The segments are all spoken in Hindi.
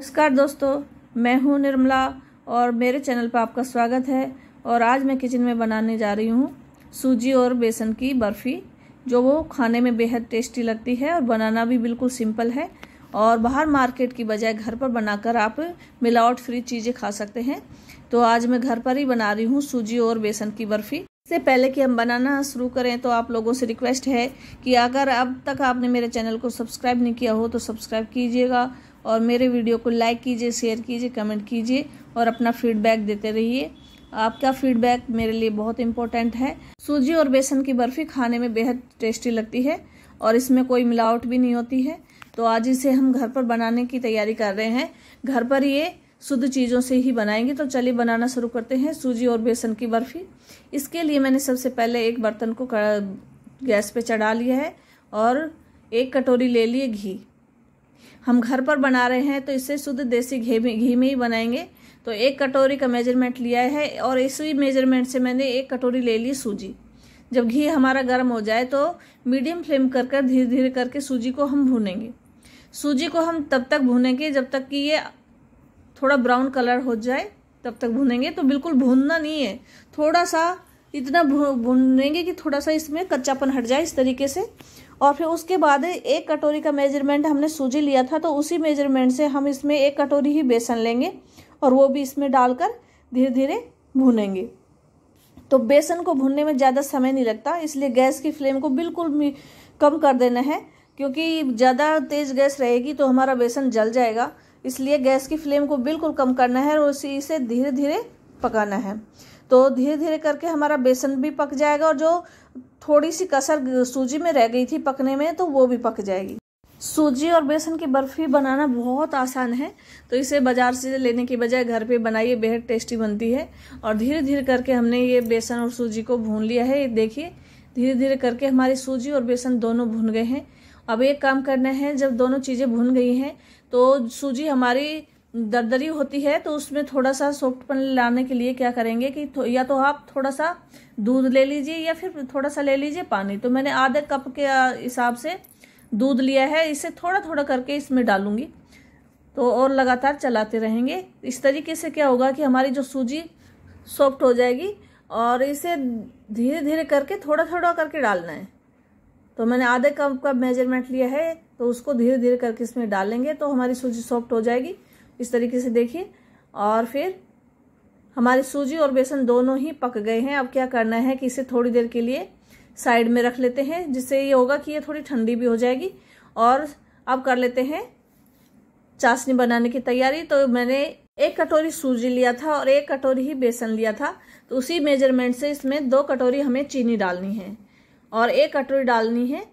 नमस्कार दोस्तों मैं हूं निर्मला और मेरे चैनल पर आपका स्वागत है और आज मैं किचन में बनाने जा रही हूं सूजी और बेसन की बर्फ़ी जो वो खाने में बेहद टेस्टी लगती है और बनाना भी बिल्कुल सिंपल है और बाहर मार्केट की बजाय घर पर बनाकर आप मिलावट फ्री चीज़ें खा सकते हैं तो आज मैं घर पर ही बना रही हूँ सूजी और बेसन की बर्फ़ी इससे पहले कि हम बनाना शुरू करें तो आप लोगों से रिक्वेस्ट है कि अगर अब तक आपने मेरे चैनल को सब्सक्राइब नहीं किया हो तो सब्सक्राइब कीजिएगा और मेरे वीडियो को लाइक कीजिए शेयर कीजिए कमेंट कीजिए और अपना फीडबैक देते रहिए आपका फीडबैक मेरे लिए बहुत इम्पोर्टेंट है सूजी और बेसन की बर्फ़ी खाने में बेहद टेस्टी लगती है और इसमें कोई मिलावट भी नहीं होती है तो आज इसे हम घर पर बनाने की तैयारी कर रहे हैं घर पर ये शुद्ध चीज़ों से ही बनाएंगे तो चलिए बनाना शुरू करते हैं सूजी और बेसन की बर्फ़ी इसके लिए मैंने सबसे पहले एक बर्तन को गैस पर चढ़ा लिया है और एक कटोरी ले लिए घी हम घर पर बना रहे हैं तो इसे शुद्ध देसी घी में घी में ही बनाएंगे तो एक कटोरी का मेजरमेंट लिया है और इसी मेजरमेंट से मैंने एक कटोरी ले ली सूजी जब घी हमारा गर्म हो जाए तो मीडियम फ्लेम कर कर धीरे धीरे करके सूजी को हम भूनेंगे सूजी को हम तब तक भूनेंगे जब तक कि ये थोड़ा ब्राउन कलर हो जाए तब तक भूनेंगे तो बिल्कुल भूनना नहीं है थोड़ा सा इतना भूनेंगे कि थोड़ा सा इसमें कच्चापन हट जाए इस तरीके से और फिर उसके बाद एक कटोरी का मेजरमेंट हमने सूजी लिया था तो उसी मेजरमेंट से हम इसमें एक कटोरी ही बेसन लेंगे और वो भी इसमें डालकर धीरे धीरे भूनेंगे तो बेसन को भूनने में ज़्यादा समय नहीं लगता इसलिए गैस की फ्लेम को बिल्कुल कम कर देना है क्योंकि ज़्यादा तेज़ गैस रहेगी तो हमारा बेसन जल जाएगा इसलिए गैस की फ्लेम को बिल्कुल कम करना है और उसी इसे धीरे धीरे पकाना है तो धीरे धीरे करके हमारा बेसन भी पक जाएगा और जो थोड़ी सी कसर सूजी में रह गई थी पकने में तो वो भी पक जाएगी सूजी और बेसन की बर्फ़ी बनाना बहुत आसान है तो इसे बाज़ार से लेने के बजाय घर पे बनाइए बेहद टेस्टी बनती है और धीरे धीरे करके हमने ये बेसन और सूजी को भून लिया है ये देखिए धीरे धीरे करके हमारी सूजी और बेसन दोनों भून गए हैं अब एक काम करना है जब दोनों चीज़ें भून गई हैं तो सूजी हमारी दरदरी होती है तो उसमें थोड़ा सा सॉफ्टपन लाने के लिए क्या करेंगे कि या तो आप थोड़ा सा दूध ले लीजिए या फिर थोड़ा सा ले लीजिए पानी तो मैंने आधे कप के हिसाब से दूध लिया है इसे थोड़ा थोड़ा करके इसमें डालूंगी तो और लगातार चलाते रहेंगे इस तरीके से क्या होगा कि हमारी जो सूजी सॉफ्ट हो जाएगी और इसे धीरे धीरे करके थोड़ा थोड़ा करके डालना है तो मैंने आधे कप का मेजरमेंट लिया है तो उसको धीरे धीरे करके इसमें डालेंगे तो हमारी सूजी सॉफ्ट हो जाएगी इस तरीके से देखिए और फिर हमारे सूजी और बेसन दोनों ही पक गए हैं अब क्या करना है कि इसे थोड़ी देर के लिए साइड में रख लेते हैं जिससे ये होगा कि ये थोड़ी ठंडी भी हो जाएगी और अब कर लेते हैं चाशनी बनाने की तैयारी तो मैंने एक कटोरी सूजी लिया था और एक कटोरी ही बेसन लिया था तो उसी मेजरमेंट से इसमें दो कटोरी हमें चीनी डालनी है और एक कटोरी डालनी है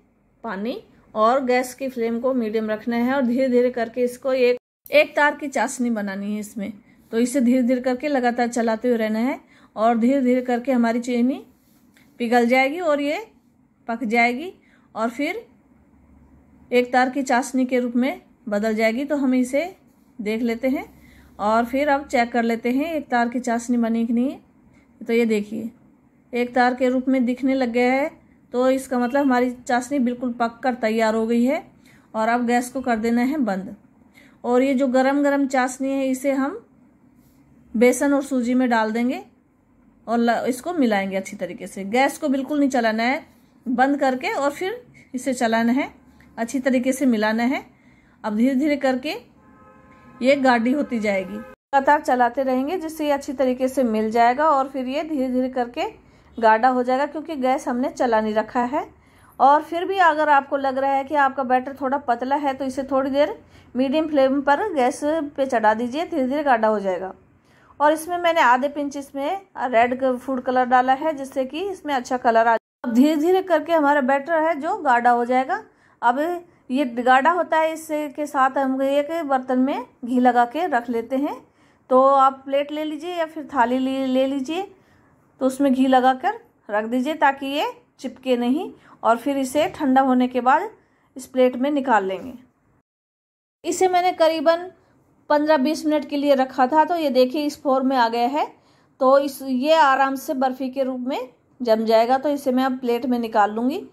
पानी और गैस की फ्लेम को मीडियम रखना है और धीरे धीरे करके इसको एक एक तार की चाशनी बनानी है इसमें तो इसे धीरे धीरे करके लगातार चलाते हुए रहना है और धीरे धीरे करके हमारी चीनी पिघल जाएगी और ये पक जाएगी और फिर एक तार की चाशनी के रूप में बदल जाएगी तो हम इसे देख लेते हैं और फिर अब चेक कर लेते हैं एक तार की चाशनी बनी कि नहीं तो ये देखिए एक तार के रूप में दिखने लग गया है तो इसका मतलब हमारी चाशनी बिल्कुल पक कर तैयार हो गई है और अब गैस को कर देना है बंद और ये जो गरम गरम चाशनी है इसे हम बेसन और सूजी में डाल देंगे और इसको मिलाएंगे अच्छी तरीके से गैस को बिल्कुल नहीं चलाना है बंद करके और फिर इसे चलाना है अच्छी तरीके से मिलाना है अब धीरे धीरे करके ये गाढ़ी होती जाएगी लगातार चलाते रहेंगे जिससे ये अच्छी तरीके से मिल जाएगा और फिर ये धीरे धीरे करके गाढ़ा हो जाएगा क्योंकि गैस हमने चला नहीं रखा है और फिर भी अगर आपको लग रहा है कि आपका बैटर थोड़ा पतला है तो इसे थोड़ी देर मीडियम फ्लेम पर गैस पे चढ़ा दीजिए धीरे धीरे गाढ़ा हो जाएगा और इसमें मैंने आधे पिंच इसमें रेड फूड कलर डाला है जिससे कि इसमें अच्छा कलर आ अब धीरे धीरे करके हमारा बैटर है जो गाढ़ा हो जाएगा अब ये गाढ़ा होता है इससे के साथ हम एक बर्तन में घी लगा के रख लेते हैं तो आप प्लेट ले लीजिए या फिर थाली ले लीजिए तो उसमें घी लगा कर रख दीजिए ताकि ये चिपके नहीं और फिर इसे ठंडा होने के बाद इस प्लेट में निकाल लेंगे इसे मैंने करीबन पंद्रह बीस मिनट के लिए रखा था तो ये देखिए इस फॉर्म में आ गया है तो इस ये आराम से बर्फ़ी के रूप में जम जाएगा तो इसे मैं अब प्लेट में निकाल लूँगी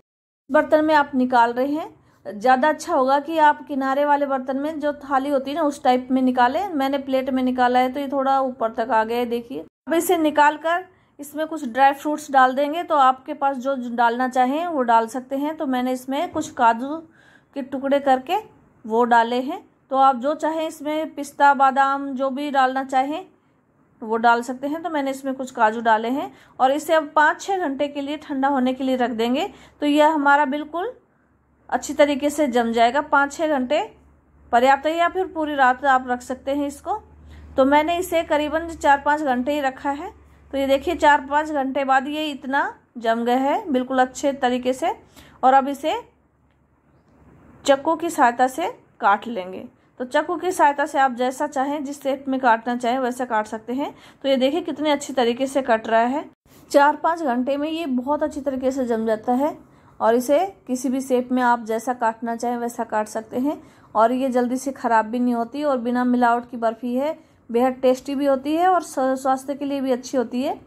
बर्तन में आप निकाल रहे हैं ज़्यादा अच्छा होगा कि आप किनारे वाले बर्तन में जो थाली होती है ना उस टाइप में निकालें मैंने प्लेट में निकाला है तो ये थोड़ा ऊपर तक आ गया है देखिए अब इसे निकाल कर इसमें कुछ ड्राई फ्रूट्स डाल देंगे तो आपके पास जो डालना चाहें वो डाल सकते हैं तो मैंने इसमें कुछ काजू के टुकड़े करके वो डाले हैं तो आप जो चाहें इसमें पिस्ता बादाम जो भी डालना चाहें वो डाल सकते हैं तो मैंने इसमें कुछ काजू डाले हैं और इसे अब पाँच छः घंटे के लिए ठंडा होने के लिए रख देंगे तो यह हमारा बिल्कुल अच्छी तरीके से जम जाएगा पाँच छः घंटे पर्याप्त है या फिर पूरी रात आप रख सकते हैं इसको तो मैंने इसे करीबन चार पाँच घंटे ही रखा है तो ये देखिए चार पाँच घंटे बाद ये इतना जम गए है बिल्कुल अच्छे तरीके से और अब इसे चक्कू की सहायता से काट लेंगे तो चक्कू की सहायता से आप जैसा चाहें जिस शेप में काटना चाहें वैसा काट सकते हैं तो ये देखिए कितने अच्छी तरीके से कट रहा है चार पाँच घंटे में ये बहुत अच्छी तरीके से जम जाता है और इसे किसी भी शेप में आप जैसा काटना चाहें वैसा काट सकते हैं और ये जल्दी से ख़राब भी नहीं होती और बिना मिलावट की बर्फ़ी है बेहद टेस्टी भी होती है और स्वास्थ्य के लिए भी अच्छी होती है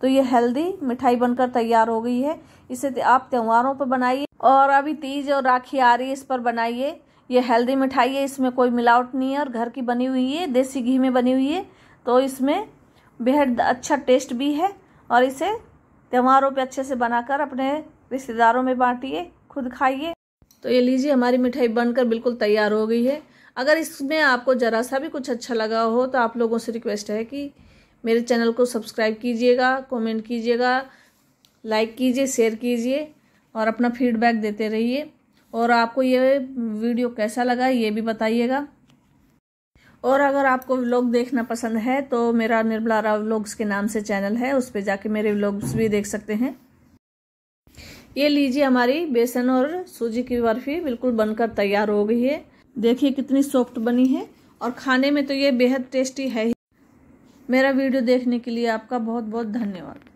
तो ये हेल्दी मिठाई बनकर तैयार हो गई है इसे आप त्योहारों पर बनाइए और अभी तीज और राखी आ रही है इस पर बनाइए ये हेल्दी मिठाई है इसमें कोई मिलावट नहीं है और घर की बनी हुई है देसी घी में बनी हुई है तो इसमें बेहद अच्छा टेस्ट भी है और इसे त्योहारों पे अच्छे से बनाकर अपने रिश्तेदारों में बांटिए खुद खाइए तो ये लीजिए हमारी मिठाई बनकर बिल्कुल तैयार हो गई है अगर इसमें आपको ज़रा सा भी कुछ अच्छा लगा हो तो आप लोगों से रिक्वेस्ट है कि मेरे चैनल को सब्सक्राइब कीजिएगा कमेंट कीजिएगा लाइक कीजिए शेयर कीजिए और अपना फीडबैक देते रहिए और आपको ये वीडियो कैसा लगा ये भी बताइएगा और अगर आपको व्लॉग देखना पसंद है तो मेरा निर्मला राव व्लॉग्स के नाम से चैनल है उस पर जाके मेरे व्लॉग्स भी देख सकते हैं ये लीजिए हमारी बेसन और सूजी की बर्फ़ी बिल्कुल बनकर तैयार हो गई है देखिए कितनी सॉफ्ट बनी है और खाने में तो ये बेहद टेस्टी है ही मेरा वीडियो देखने के लिए आपका बहुत बहुत धन्यवाद